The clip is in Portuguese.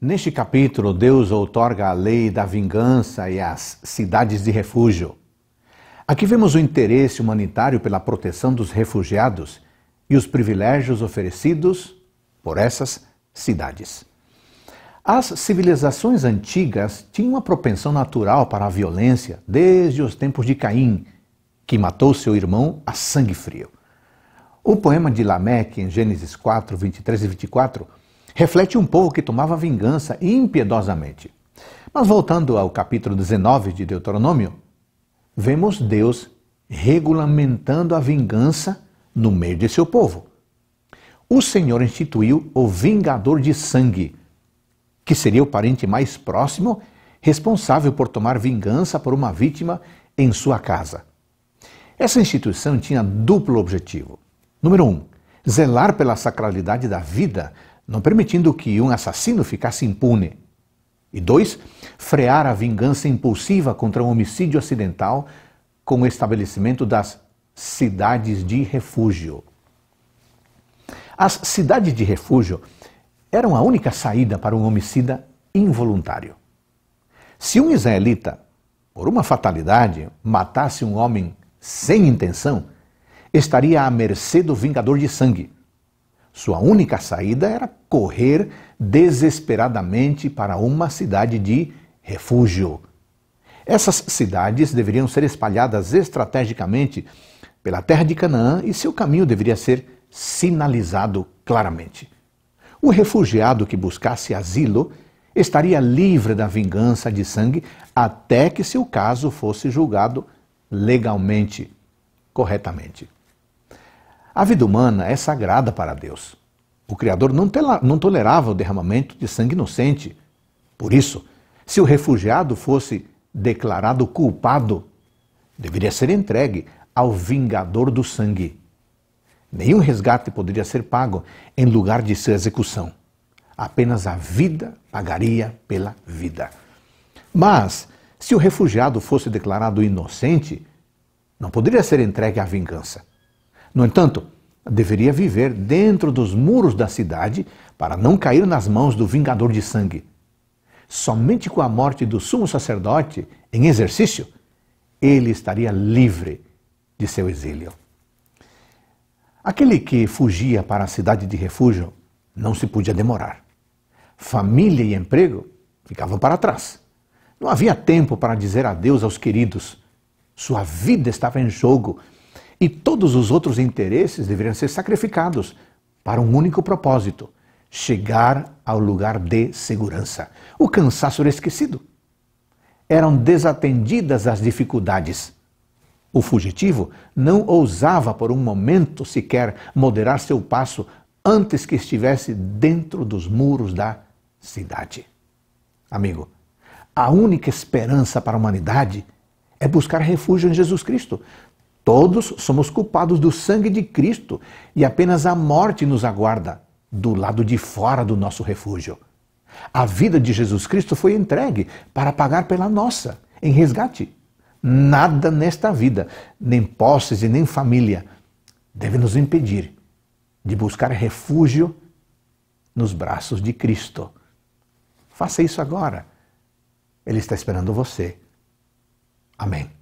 Neste capítulo, Deus outorga a lei da vingança e as cidades de refúgio. Aqui vemos o interesse humanitário pela proteção dos refugiados e os privilégios oferecidos por essas cidades. As civilizações antigas tinham uma propensão natural para a violência desde os tempos de Caim, que matou seu irmão a sangue frio. O poema de Lameque, em Gênesis 4, 23 e 24, reflete um povo que tomava vingança impiedosamente. Mas voltando ao capítulo 19 de Deuteronômio, vemos Deus regulamentando a vingança no meio de seu povo. O Senhor instituiu o vingador de sangue, que seria o parente mais próximo responsável por tomar vingança por uma vítima em sua casa. Essa instituição tinha duplo objetivo. Número um, zelar pela sacralidade da vida não permitindo que um assassino ficasse impune. E dois, frear a vingança impulsiva contra um homicídio acidental com o estabelecimento das cidades de refúgio. As cidades de refúgio eram a única saída para um homicida involuntário. Se um israelita, por uma fatalidade, matasse um homem sem intenção, estaria à mercê do vingador de sangue, sua única saída era correr desesperadamente para uma cidade de refúgio. Essas cidades deveriam ser espalhadas estrategicamente pela terra de Canaã e seu caminho deveria ser sinalizado claramente. O refugiado que buscasse asilo estaria livre da vingança de sangue até que seu caso fosse julgado legalmente, corretamente. A vida humana é sagrada para Deus. O Criador não tolerava o derramamento de sangue inocente. Por isso, se o refugiado fosse declarado culpado, deveria ser entregue ao vingador do sangue. Nenhum resgate poderia ser pago em lugar de sua execução. Apenas a vida pagaria pela vida. Mas, se o refugiado fosse declarado inocente, não poderia ser entregue à vingança. No entanto, deveria viver dentro dos muros da cidade para não cair nas mãos do vingador de sangue. Somente com a morte do sumo sacerdote em exercício, ele estaria livre de seu exílio. Aquele que fugia para a cidade de refúgio não se podia demorar. Família e emprego ficavam para trás. Não havia tempo para dizer adeus aos queridos. Sua vida estava em jogo e todos os outros interesses deveriam ser sacrificados para um único propósito: chegar ao lugar de segurança. O cansaço era esquecido. Eram desatendidas as dificuldades. O fugitivo não ousava por um momento sequer moderar seu passo antes que estivesse dentro dos muros da cidade. Amigo, a única esperança para a humanidade é buscar refúgio em Jesus Cristo, Todos somos culpados do sangue de Cristo e apenas a morte nos aguarda do lado de fora do nosso refúgio. A vida de Jesus Cristo foi entregue para pagar pela nossa, em resgate. Nada nesta vida, nem posses e nem família, deve nos impedir de buscar refúgio nos braços de Cristo. Faça isso agora. Ele está esperando você. Amém.